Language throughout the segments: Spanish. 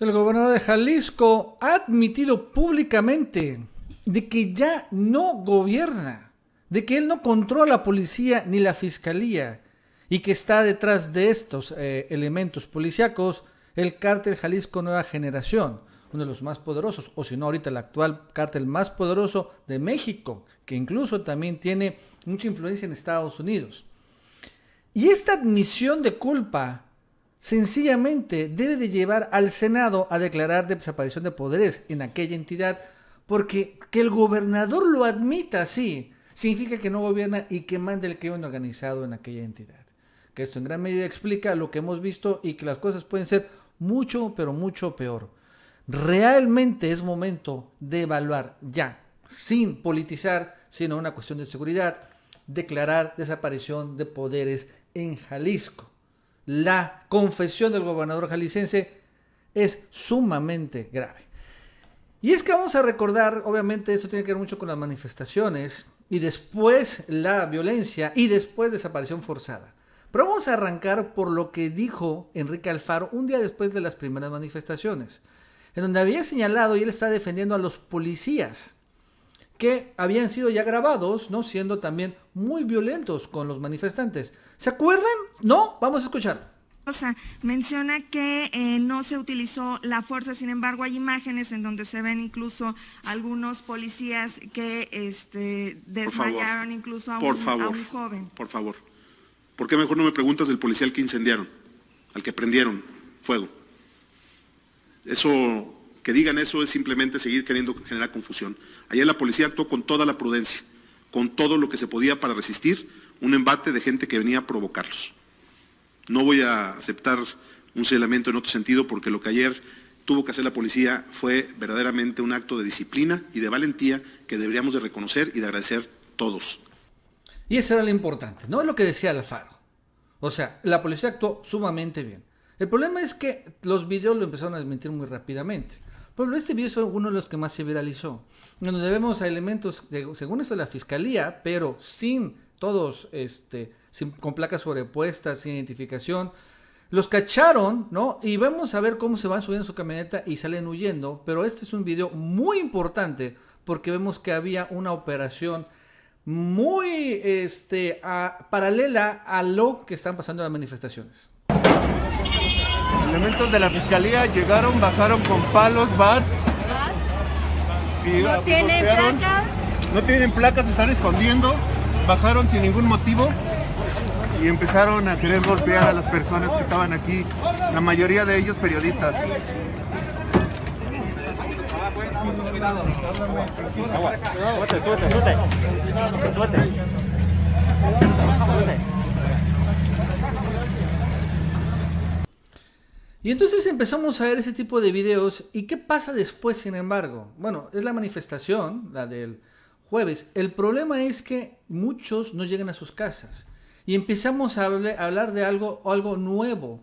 El gobernador de Jalisco ha admitido públicamente de que ya no gobierna, de que él no controla la policía ni la fiscalía y que está detrás de estos eh, elementos policíacos el cártel Jalisco Nueva Generación, uno de los más poderosos, o si no ahorita el actual cártel más poderoso de México, que incluso también tiene mucha influencia en Estados Unidos. Y esta admisión de culpa sencillamente debe de llevar al Senado a declarar desaparición de poderes en aquella entidad, porque que el gobernador lo admita así, significa que no gobierna y que manda el crimen organizado en aquella entidad. Que esto en gran medida explica lo que hemos visto y que las cosas pueden ser mucho, pero mucho peor. Realmente es momento de evaluar ya, sin politizar, sino una cuestión de seguridad, declarar desaparición de poderes en Jalisco. La confesión del gobernador jalicense es sumamente grave. Y es que vamos a recordar, obviamente eso tiene que ver mucho con las manifestaciones y después la violencia y después desaparición forzada. Pero vamos a arrancar por lo que dijo Enrique Alfaro un día después de las primeras manifestaciones, en donde había señalado y él está defendiendo a los policías que habían sido ya grabados, ¿no? Siendo también muy violentos con los manifestantes. ¿Se acuerdan? No, vamos a escuchar. o sea Menciona que eh, no se utilizó la fuerza, sin embargo hay imágenes en donde se ven incluso algunos policías que este, desmayaron incluso a un, favor, joven. Por favor, ¿por qué mejor no me preguntas del policía que incendiaron, al que prendieron fuego? Eso que digan eso es simplemente seguir queriendo generar confusión. Ayer la policía actuó con toda la prudencia, con todo lo que se podía para resistir un embate de gente que venía a provocarlos. No voy a aceptar un señalamiento en otro sentido porque lo que ayer tuvo que hacer la policía fue verdaderamente un acto de disciplina y de valentía que deberíamos de reconocer y de agradecer todos. Y eso era lo importante, no es lo que decía Alfaro. O sea, la policía actuó sumamente bien. El problema es que los videos lo empezaron a desmentir muy rápidamente. Bueno, este video es uno de los que más se viralizó. Donde vemos a elementos, según esto, de la fiscalía, pero sin todos, este, con placas sobrepuestas, sin identificación. Los cacharon, ¿no? Y vamos a ver cómo se van subiendo en su camioneta y salen huyendo. Pero este es un video muy importante porque vemos que había una operación muy este, paralela a lo que están pasando en las manifestaciones. Elementos de la fiscalía llegaron, bajaron con palos, bats. ¿No tienen placas? No tienen placas, están escondiendo. Bajaron sin ningún motivo y empezaron a querer golpear a las personas que estaban aquí, la mayoría de ellos periodistas. Y entonces empezamos a ver ese tipo de videos. ¿Y qué pasa después, sin embargo? Bueno, es la manifestación, la del jueves. El problema es que muchos no llegan a sus casas. Y empezamos a, hablar de algo, algo nuevo,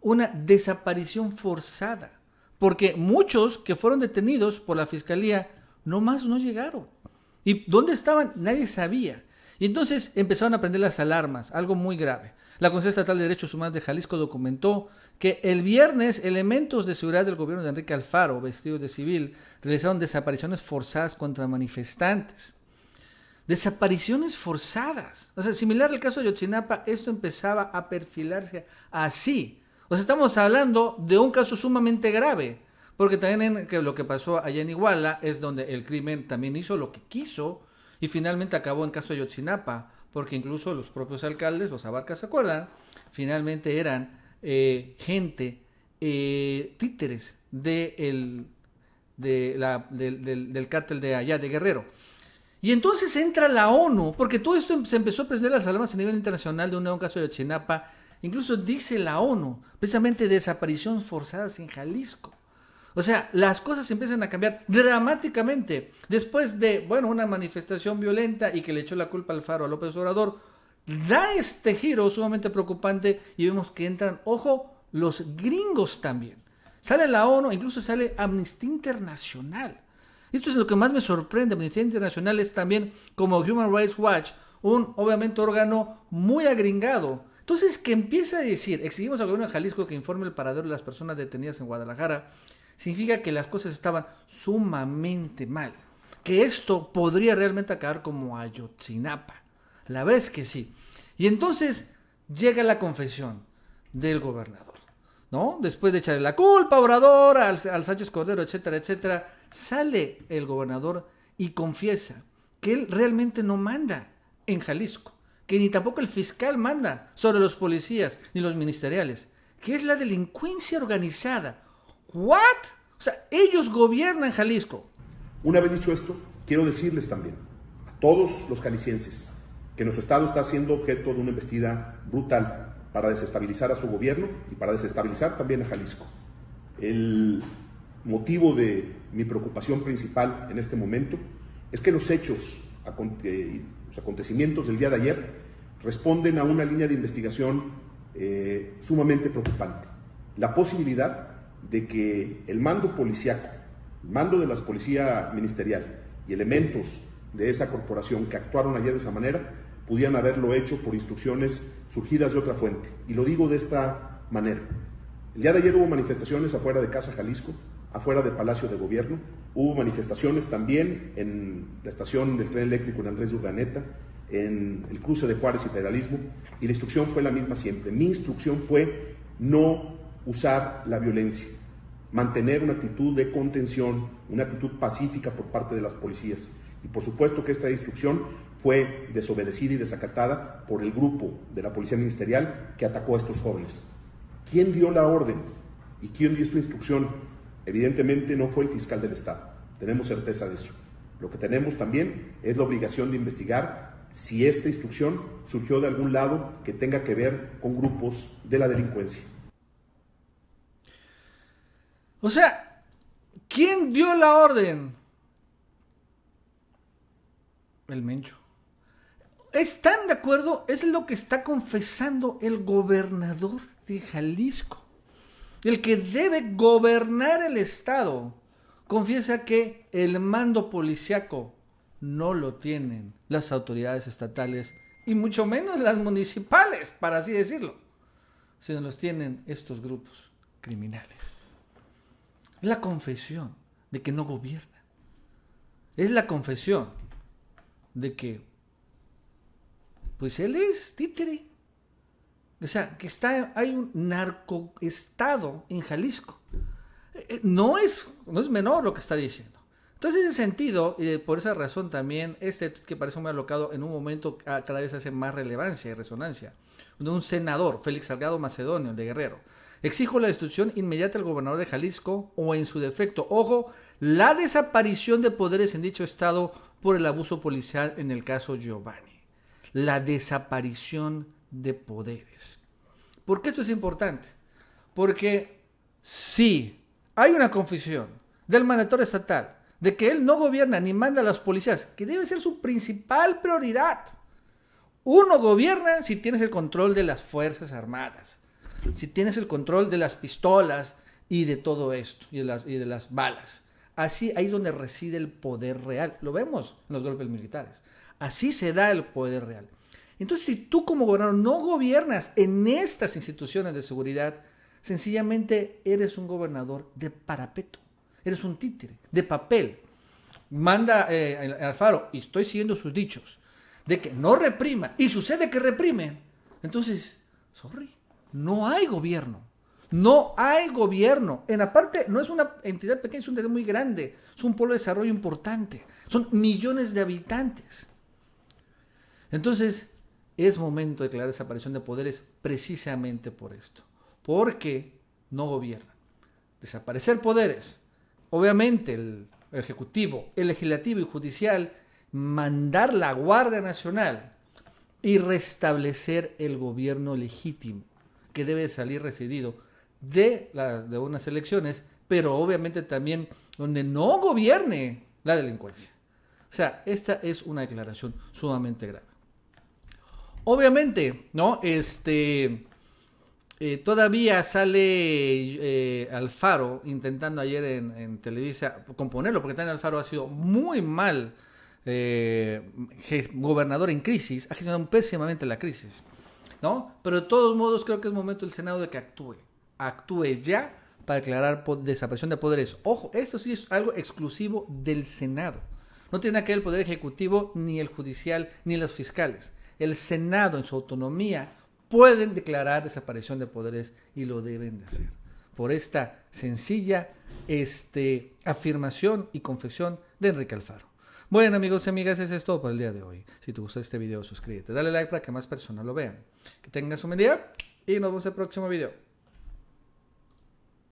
una desaparición forzada. Porque muchos que fueron detenidos por la fiscalía nomás no llegaron. ¿Y dónde estaban? Nadie sabía. Y entonces empezaron a prender las alarmas, algo muy grave. La Comisión Estatal de Derechos Humanos de Jalisco documentó que el viernes elementos de seguridad del gobierno de Enrique Alfaro, vestidos de civil, realizaron desapariciones forzadas contra manifestantes. Desapariciones forzadas. O sea, similar al caso de Yotzinapa, esto empezaba a perfilarse así. O sea, estamos hablando de un caso sumamente grave, porque también lo que pasó allá en Iguala es donde el crimen también hizo lo que quiso y finalmente acabó en caso de Yotzinapa porque incluso los propios alcaldes, los abarcas, ¿se acuerdan? Finalmente eran eh, gente, eh, títeres de de del, del cártel de allá, de Guerrero. Y entonces entra la ONU, porque todo esto se empezó a prender las alarmas a nivel internacional de un nuevo caso de Chinapa, Incluso dice la ONU, precisamente desapariciones forzadas en Jalisco. O sea, las cosas empiezan a cambiar dramáticamente. Después de, bueno, una manifestación violenta y que le echó la culpa al Faro a López Obrador, da este giro sumamente preocupante y vemos que entran, ojo, los gringos también. Sale la ONU, incluso sale Amnistía Internacional. Esto es lo que más me sorprende. Amnistía Internacional es también, como Human Rights Watch, un obviamente órgano muy agringado. Entonces, que empieza a decir, exigimos al gobierno de Jalisco que informe el paradero de las personas detenidas en Guadalajara, significa que las cosas estaban sumamente mal. Que esto podría realmente acabar como Ayotzinapa. La vez que sí. Y entonces llega la confesión del gobernador, ¿no? Después de echarle la culpa, Obrador, al, al Sánchez Cordero, etcétera, etcétera, sale el gobernador y confiesa que él realmente no manda en Jalisco, que ni tampoco el fiscal manda sobre los policías ni los ministeriales, que es la delincuencia organizada ¿What? O sea, ellos gobiernan Jalisco. Una vez dicho esto, quiero decirles también a todos los jaliscienses que nuestro Estado está siendo objeto de una embestida brutal para desestabilizar a su gobierno y para desestabilizar también a Jalisco. El motivo de mi preocupación principal en este momento es que los hechos, los acontecimientos del día de ayer responden a una línea de investigación eh, sumamente preocupante. La posibilidad de que el mando policiaco, el mando de la policía ministerial y elementos de esa corporación que actuaron ayer de esa manera, pudieran haberlo hecho por instrucciones surgidas de otra fuente. Y lo digo de esta manera. El día de ayer hubo manifestaciones afuera de Casa Jalisco, afuera del Palacio de Gobierno, hubo manifestaciones también en la estación del tren eléctrico en Andrés de en el cruce de Juárez y Federalismo, y la instrucción fue la misma siempre. Mi instrucción fue no usar la violencia mantener una actitud de contención, una actitud pacífica por parte de las policías. Y por supuesto que esta instrucción fue desobedecida y desacatada por el grupo de la Policía Ministerial que atacó a estos jóvenes. ¿Quién dio la orden y quién dio esta instrucción? Evidentemente no fue el fiscal del Estado. Tenemos certeza de eso. Lo que tenemos también es la obligación de investigar si esta instrucción surgió de algún lado que tenga que ver con grupos de la delincuencia. O sea, ¿quién dio la orden? El Mencho. ¿Están de acuerdo? Es lo que está confesando el gobernador de Jalisco. El que debe gobernar el Estado. Confiesa que el mando policiaco no lo tienen las autoridades estatales y mucho menos las municipales, para así decirlo, sino los tienen estos grupos criminales. Es la confesión de que no gobierna. Es la confesión de que, pues él es títere. O sea, que está, hay un narcoestado en Jalisco. Eh, eh, no es, no es menor lo que está diciendo. Entonces, en ese sentido, y por esa razón también, este que parece muy alocado, en un momento cada vez hace más relevancia y resonancia. un senador, Félix Salgado Macedonio, de Guerrero. Exijo la destrucción inmediata del gobernador de Jalisco o, en su defecto, ojo, la desaparición de poderes en dicho estado por el abuso policial en el caso Giovanni. La desaparición de poderes. ¿Por qué esto es importante? Porque sí, hay una confesión del mandatario estatal de que él no gobierna ni manda a las policías, que debe ser su principal prioridad. Uno gobierna si tienes el control de las Fuerzas Armadas, si tienes el control de las pistolas y de todo esto, y de las, balas. Así, ahí es donde reside el poder real. Lo vemos en los golpes militares. Así se da el poder real. Entonces, si tú como gobernador no gobiernas en estas instituciones de seguridad, sencillamente eres un gobernador de parapeto. Eres un títere de papel. Manda eh, al faro, y estoy siguiendo sus dichos, de que no reprima, y sucede que reprime. Entonces, sorry, no hay gobierno. No hay gobierno. En aparte, no es una entidad pequeña, es un entidad muy grande. Es un pueblo de desarrollo importante. Son millones de habitantes. Entonces, es momento de declarar desaparición de poderes precisamente por esto. Porque no gobiernan. Desaparecer poderes obviamente el Ejecutivo, el Legislativo y Judicial mandar la Guardia Nacional y restablecer el gobierno legítimo que debe salir residido de, de unas elecciones, pero obviamente también donde no gobierne la delincuencia. O sea, esta es una declaración sumamente grave. Obviamente, ¿no? Este, eh, todavía sale eh, Alfaro intentando ayer en, Televisa componerlo, porque también Alfaro ha sido muy mal eh, gobernador en crisis, ha gestionado pésimamente la crisis, ¿no? Pero de todos modos creo que es momento del Senado de que actúe, actúe ya para declarar desaparición de poderes. Ojo, esto sí es algo exclusivo del Senado. No tiene que ver el Poder Ejecutivo, ni el Judicial, ni los fiscales. El Senado en su autonomía pueden declarar desaparición de poderes y lo deben de hacer. Por esta sencilla este, afirmación y confesión de Enrique Alfaro. Bueno amigos y amigas, eso es todo por el día de hoy. Si te gustó este video, suscríbete, dale like para que más personas lo vean. Que tengas un buen día y nos vemos en el próximo video.